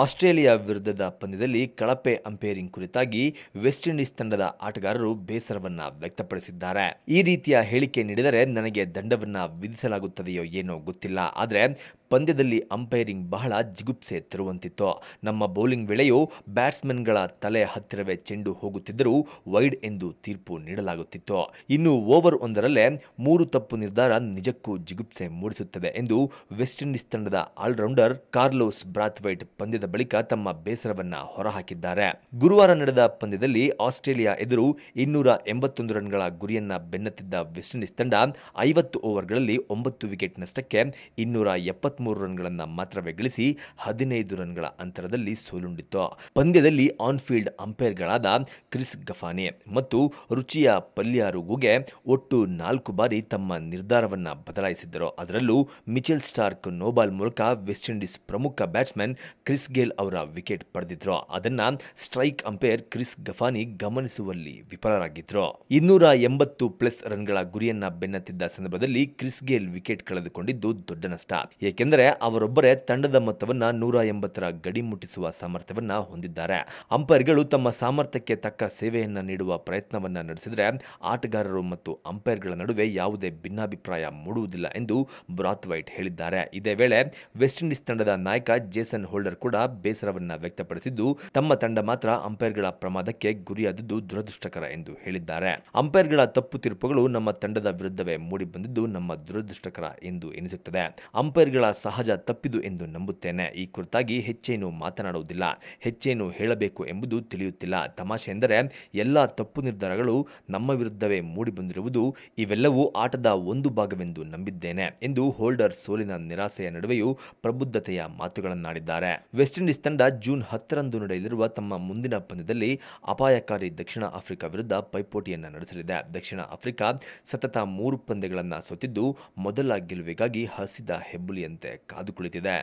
Australia ವಿರುದ್ಧದ ಪಂದ್ಯದಲ್ಲಿ ಕಳಪೆ ಅಂಪೈರಿಂಗ್ ಕುರಿತಾಗಿ ವೆಸ್ಟ್ ಇಂಡೀಸ್ ತಂಡದ ಆಟಗಾರರು ಬೇಸರವನ್ನ ವ್ಯಕ್ತಪಡಿಸಿದ್ದಾರೆ ಈ ರೀತಿಯ ಹೇಳಿಕೆ ನೀಡಿದರೆ ನನಗೆ ದಂಡವನ್ನ ವಿಧಿಸಲಾಗುತ್ತದೆಯೋ ಏನೋ ಗೊತ್ತಿಲ್ಲ ಆದರೆ ಪಂದ್ಯದಲ್ಲಿ ಅಂಪೈರಿಂಗ್ ಬಹಳ ಜಿಗುಪ್ಸೆ ತರುವಂತಿತ್ತು ನಮ್ಮ ಬೌಲಿಂಗ್ ವೇಳೆಯೂ ಬ್ಯಾಟ್ಸ್ಮನ್ಗಳ ತಲೆ ಹತ್ತಿರವೇ ಚೆಂಡು ಹೋಗುತ್ತಿದ್ದರೂ ವೈಡ್ ಎಂದು ತೀರ್ಪು ನೀಡಲಾಗುತ್ತಿತ್ತು ಇನ್ನು ಓವರ್ ಒಂದರಲ್ಲೇ ಮೂರು ತಪ್ಪು ನಿರ್ಧಾರ ನಿಜಕ್ಕೂ ಜಿಗುಪ್ಸೆ ಮೂಡಿಸುತ್ತದೆ ಎಂದು ವೆಸ್ಟ್ ಇಂಡೀಸ್ ತಂಡದ ಆಲ್ರೌಂಡರ್ ಕಾರ್ಲೋಸ್ ಬ್ರಾತ್ವೈಟ್ ಪಂದ್ಯದ ಬಳಿಕ ತಮ್ಮ ಬೇಸರವನ್ನ ಹೊರಹಾಕಿದ್ದಾರೆ ಗುರುವಾರ ನಡೆದ ಪಂದ್ಯದಲ್ಲಿ ಆಸ್ಟ್ರೇಲಿಯಾ ಎದುರು ಇನ್ನೂರ ಎಂಬತ್ತೊಂದು ರನ್ಗಳ ಗುರಿಯನ್ನ ಬೆನ್ನತ್ತಿದ್ದ ವೆಸ್ಟ್ ಇಂಡೀಸ್ ತಂಡ ಐವತ್ತು ಓವರ್ಗಳಲ್ಲಿ ಒಂಬತ್ತು ವಿಕೆಟ್ ನಷ್ಟಕ್ಕೆ ಇನ್ನೂರ ಎಪ್ಪತ್ತ್ ಮೂರು ರನ್ಗಳನ್ನು ಮಾತ್ರವೇ ಗಳಿಸಿ ಹದಿನೈದು ರನ್ಗಳ ಅಂತರದಲ್ಲಿ ಸೋಲುಂಡಿತ್ತು ಪಂದ್ಯದಲ್ಲಿ ಆನ್ ಫೀಲ್ಡ್ ಅಂಪೈರ್ಗಳಾದ ಕ್ರಿಸ್ ಗಫಾನೆ ಮತ್ತು ರುಚಿಯ ಪಲ್ಯಾರುಗುಗೆ ಒಟ್ಟು ನಾಲ್ಕು ಬಾರಿ ತಮ್ಮ ನಿರ್ಧಾರವನ್ನು ಬದಲಾಯಿಸಿದ್ದರು ಅದರಲ್ಲೂ ಮಿಚೆಲ್ ಸ್ಟಾರ್ಕ್ ನೋಬಾಲ್ ಮೂಲಕ ವೆಸ್ಟ್ ಇಂಡೀಸ್ ಪ್ರಮುಖ ಬ್ಯಾಟ್ಸ್ಮನ್ ಕ್ರಿಸ್ ಗೇಲ್ ಅವರ ವಿಕೆಟ್ ಪಡೆದಿದ್ರು ಅದನ್ನ ಸ್ಟ್ರೈಕ್ ಅಂಪೈರ್ ಕ್ರಿಸ್ ಗಫಾನಿ ಗಮನಿಸುವಲ್ಲಿ ವಿಫಲರಾಗಿದ್ರು ಇನ್ನೂರ ಎಂಬತ್ತು ಪ್ಲಸ್ ರನ್ಗಳ ಗುರಿಯನ್ನ ಬೆನ್ನತ್ತಿದ್ದ ಸಂದರ್ಭದಲ್ಲಿ ಕ್ರಿಸ್ ಗೇಲ್ ವಿಕೆಟ್ ಕಳೆದುಕೊಂಡಿದ್ದು ದೊಡ್ಡ ನಷ್ಟ ಏಕೆಂದರೆ ಅವರೊಬ್ಬರೇ ತಂಡದ ಮೊತ್ತವನ್ನು ನೂರ ಎಂಬತ್ತರ ಗಡಿ ಮುಟ್ಟಿಸುವ ಸಾಮರ್ಥ್ಯವನ್ನು ಹೊಂದಿದ್ದಾರೆ ಅಂಪೈರ್ಗಳು ತಮ್ಮ ಸಾಮರ್ಥ್ಯಕ್ಕೆ ತಕ್ಕ ಸೇವೆಯನ್ನು ನೀಡುವ ಪ್ರಯತ್ನವನ್ನು ನಡೆಸಿದರೆ ಆಟಗಾರರು ಮತ್ತು ಅಂಪೈರ್ಗಳ ನಡುವೆ ಯಾವುದೇ ಭಿನ್ನಾಭಿಪ್ರಾಯ ಮೂಡುವುದಿಲ್ಲ ಎಂದು ಬ್ರಾತ್ ವೈಟ್ ಹೇಳಿದ್ದಾರೆ ಇದೇ ವೇಳೆ ವೆಸ್ಟ್ ಇಂಡೀಸ್ ತಂಡದ ನಾಯಕ ಜೇಸನ್ ಹೋಲ್ಡರ್ ಕೂಡ ಬೇಸರವನ್ನು ವ್ಯಕ್ತಪಡಿಸಿದ್ದು ತಮ್ಮ ತಂಡ ಮಾತ್ರ ಅಂಪೈರ್ಗಳ ಪ್ರಮಾದಕ್ಕೆ ಗುರಿಯಾದದ್ದು ದುರದೃಷ್ಟಕರ ಎಂದು ಹೇಳಿದ್ದಾರೆ ಅಂಪೈರ್ಗಳ ತಪ್ಪು ತೀರ್ಪುಗಳು ನಮ್ಮ ತಂಡದ ವಿರುದ್ಧವೇ ಮೂಡಿಬಂದಿದ್ದು ನಮ್ಮ ದುರದೃಷ್ಟಕರ ಎಂದು ಎನಿಸುತ್ತದೆ ಅಂಪೈರ್ಗಳ ಸಹಜ ತಪ್ಪಿದು ಎಂದು ನಂಬುತ್ತೇನೆ ಈ ಕುರಿತಾಗಿ ಹೆಚ್ಚೇನು ಮಾತನಾಡುವುದಿಲ್ಲ ಹೆಚ್ಚೇನು ಹೇಳಬೇಕು ಎಂಬುದು ತಿಳಿಯುತ್ತಿಲ್ಲ ತಮಾಷೆ ಎಂದರೆ ಎಲ್ಲ ತಪ್ಪು ನಿರ್ಧಾರಗಳು ನಮ್ಮ ವಿರುದ್ಧವೇ ಮೂಡಿಬಂದಿರುವುದು ಇವೆಲ್ಲವೂ ಆಟದ ಒಂದು ಭಾಗವೆಂದು ನಂಬಿದ್ದೇನೆ ಎಂದು ಹೋಲ್ಡರ್ ಸೋಲಿನ ನಿರಾಸೆಯ ನಡುವೆಯೂ ಪ್ರಬುದ್ಧತೆಯ ಮಾತುಗಳನ್ನಾಡಿದ್ದಾರೆ ವೆಸ್ಟ್ ಇಂಡೀಸ್ ತಂಡ ಜೂನ್ ಹತ್ತರಂದು ನಡೆಯಲಿರುವ ತಮ್ಮ ಮುಂದಿನ ಪಂದ್ಯದಲ್ಲಿ ಅಪಾಯಕಾರಿ ದಕ್ಷಿಣ ಆಫ್ರಿಕಾ ವಿರುದ್ಧ ಪೈಪೋಟಿಯನ್ನು ನಡೆಸಲಿದೆ ದಕ್ಷಿಣ ಆಫ್ರಿಕಾ ಸತತ ಮೂರು ಪಂದ್ಯಗಳನ್ನು ಸೋತಿದ್ದು ಮೊದಲ ಗೆಲುವಿಗಾಗಿ ಹಸಿದ ಹೆಬ್ಬುಲಿಯಂತೆ ಕಾದು ಕುಳಿತಿದೆ